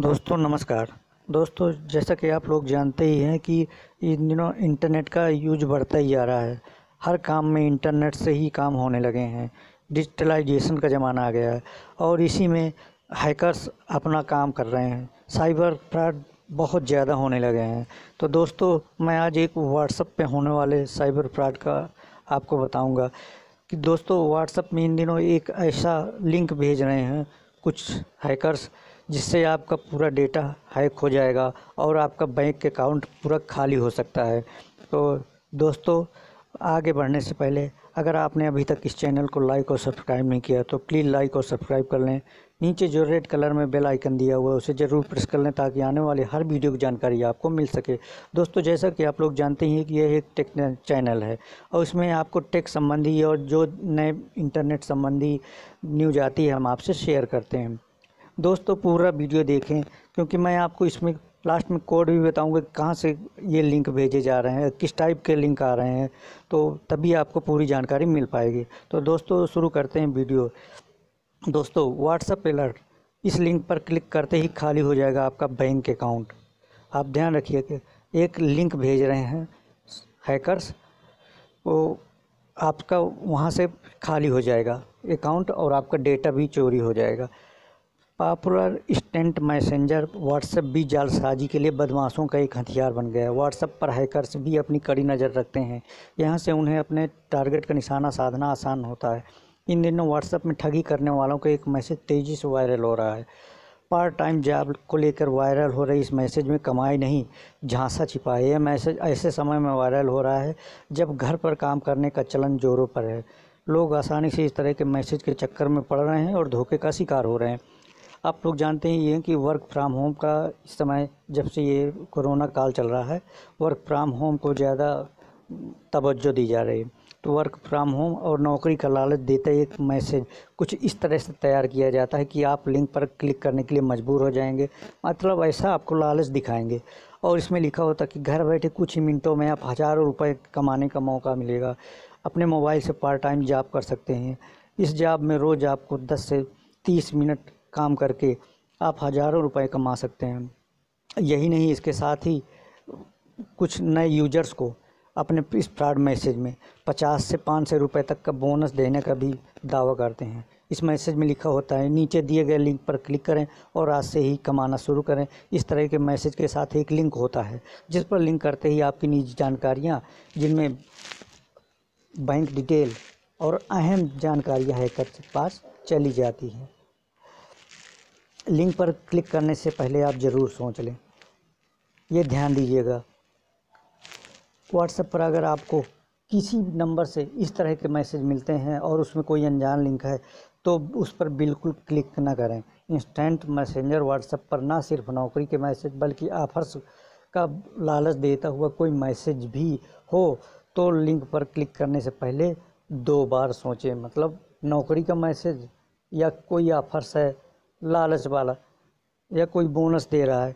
दोस्तों नमस्कार दोस्तों जैसा कि आप लोग जानते ही हैं कि इन दिनों इंटरनेट का यूज बढ़ता ही जा रहा है हर काम में इंटरनेट से ही काम होने लगे हैं डिजिटलाइजेशन का ज़माना आ गया है और इसी में हैकर्स अपना काम कर रहे हैं साइबर फ्रॉड बहुत ज़्यादा होने लगे हैं तो दोस्तों मैं आज एक व्हाट्सअप पे होने वाले साइबर फ्रॉड का आपको बताऊंगा कि दोस्तों व्हाट्सअप में इन दिनों एक ऐसा लिंक भेज रहे हैं कुछ हैकर्स जिससे आपका पूरा डेटा हैक हो जाएगा और आपका बैंक अकाउंट पूरा खाली हो सकता है तो दोस्तों आगे बढ़ने से पहले अगर आपने अभी तक इस चैनल को लाइक और सब्सक्राइब नहीं किया तो प्लीज़ लाइक और सब्सक्राइब कर लें नीचे जो रेड कलर में बेल आइकन दिया हुआ है उसे ज़रूर प्रेस कर लें ताकि आने वाले हर वीडियो की जानकारी आपको मिल सके दोस्तों जैसा कि आप लोग जानते हैं कि यह एक टेक चैनल है और इसमें आपको टेक संबंधी और जो नए इंटरनेट संबंधी न्यूज आती है हम आपसे शेयर करते हैं दोस्तों तो पूरा वीडियो देखें क्योंकि मैं आपको इसमें लास्ट में कोड भी बताऊंगा कि कहाँ से ये लिंक भेजे जा रहे हैं किस टाइप के लिंक आ रहे हैं तो तभी आपको पूरी जानकारी मिल पाएगी तो दोस्तों शुरू करते हैं वीडियो दोस्तों व्हाट्सअप एलर्ट इस लिंक पर क्लिक करते ही खाली हो जाएगा आपका बैंक अकाउंट आप ध्यान रखिए कि एक लिंक भेज रहे हैं हैकर्स वो आपका वहाँ से खाली हो जाएगा अकाउंट और आपका डेटा भी चोरी हो जाएगा पॉपुलर स्टेंट मैसेंजर व्हाट्सएप भी जालसाजी के लिए बदमाशों का एक हथियार बन गया है व्हाट्सएप पर हैकर्स भी अपनी कड़ी नज़र रखते हैं यहाँ से उन्हें अपने टारगेट का निशाना साधना आसान होता है इन दिनों व्हाट्सएप में ठगी करने वालों का एक मैसेज तेज़ी से वायरल हो रहा है पार्ट टाइम जॉब को लेकर वायरल हो रही इस मैसेज में कमाई नहीं झांसा छिपा है यह मैसेज ऐसे समय में वायरल हो रहा है जब घर पर काम करने का चलन जोरों पर है लोग आसानी से इस तरह के मैसेज के चक्कर में पड़ रहे हैं और धोखे का शिकार हो रहे हैं आप लोग जानते ही हैं कि वर्क फ्राम होम का इस समय जब से ये कोरोना काल चल रहा है वर्क फ्राम होम को ज़्यादा तवज्जो दी जा रही है तो वर्क फ्राम होम और नौकरी का लालच देते एक मैसेज कुछ इस तरह से तैयार किया जाता है कि आप लिंक पर क्लिक करने के लिए मजबूर हो जाएंगे मतलब ऐसा आपको लालच दिखाएंगे और इसमें लिखा होता कि घर बैठे कुछ ही मिनटों में आप हज़ारों रुपए कमाने का मौका मिलेगा अपने मोबाइल से पार्ट टाइम जॉब कर सकते हैं इस जॉब में रोज़ आपको दस से तीस मिनट काम करके आप हज़ारों रुपए कमा सकते हैं यही नहीं इसके साथ ही कुछ नए यूजर्स को अपने इस फ्रॉड मैसेज में पचास से पाँच सौ रुपये तक का बोनस देने का भी दावा करते हैं इस मैसेज में लिखा होता है नीचे दिए गए लिंक पर क्लिक करें और आज से ही कमाना शुरू करें इस तरह के मैसेज के साथ एक लिंक होता है जिस पर लिंक करते ही आपकी निजी जानकारियाँ जिनमें बैंक डिटेल और अहम जानकारियाँ हैकर के पास चली जाती हैं लिंक पर क्लिक करने से पहले आप ज़रूर सोच लें ये ध्यान दीजिएगा व्हाट्सएप पर अगर आपको किसी नंबर से इस तरह के मैसेज मिलते हैं और उसमें कोई अनजान लिंक है तो उस पर बिल्कुल क्लिक ना करें इंस्टेंट मैसेंजर व्हाट्सएप पर ना सिर्फ नौकरी के मैसेज बल्कि ऑफर्स का लालच देता हुआ कोई मैसेज भी हो तो लिंक पर क्लिक करने से पहले दो बार सोचें मतलब नौकरी का मैसेज या कोई ऑफर्स है लालच वाला या कोई बोनस दे रहा है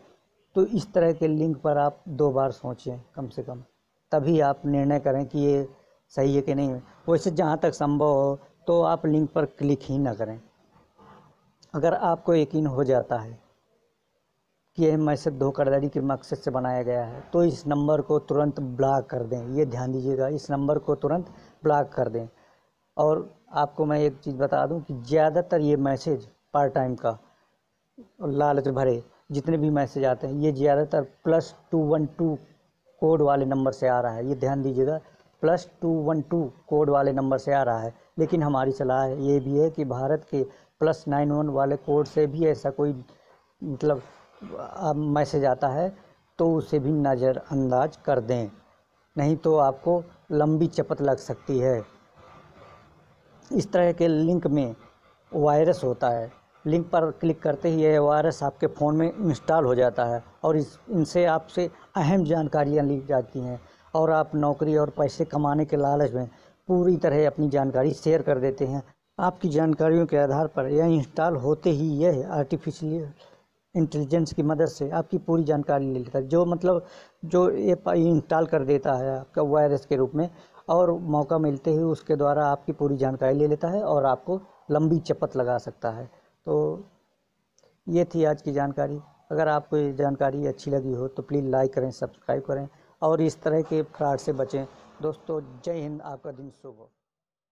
तो इस तरह के लिंक पर आप दो बार सोचें कम से कम तभी आप निर्णय करें कि ये सही है कि नहीं है वैसे जहाँ तक संभव हो तो आप लिंक पर क्लिक ही ना करें अगर आपको यकीन हो जाता है कि यह मैसेज धोखाधड़ी के मकसद से बनाया गया है तो इस नंबर को तुरंत ब्लॉक कर दें ये ध्यान दीजिएगा इस नंबर को तुरंत ब्लॉक कर दें और आपको मैं एक चीज़ बता दूं कि ज़्यादातर ये मैसेज पार्ट टाइम का लालच भरे जितने भी मैसेज आते हैं ये ज़्यादातर plus two one two code वाले नंबर से आ रहा है ये ध्यान दीजिएगा plus two one two code वाले नंबर से आ रहा है लेकिन हमारी सलाह ये भी है कि भारत के प्लस नाइन वन वाले कोड से भी ऐसा कोई मतलब मैसेज आता है तो उसे भी नज़रअंदाज कर दें नहीं तो आपको लंबी चपत लग सकती है इस तरह के लिंक में वायरस होता है लिंक पर क्लिक करते ही यह वायरस आपके फ़ोन में इंस्टॉल हो जाता है और इस इनसे आपसे अहम जानकारियां ली जाती हैं और आप नौकरी और पैसे कमाने के लालच में पूरी तरह अपनी जानकारी शेयर कर देते हैं आपकी जानकारियों के आधार पर यह इंस्टॉल होते ही यह आर्टिफिशियल इंटेलिजेंस की मदद से आपकी पूरी जानकारी ले लेता है जो मतलब जो ये इंस्टॉल कर देता है आपका वायरस के रूप में और मौका मिलते ही उसके द्वारा आपकी पूरी जानकारी ले लेता है और आपको लंबी चपत लगा सकता है तो ये थी आज की जानकारी अगर आपको ये जानकारी अच्छी लगी हो तो प्लीज़ लाइक करें सब्सक्राइब करें और इस तरह के फ्रॉड से बचें दोस्तों जय हिंद आपका दिन शुभ हो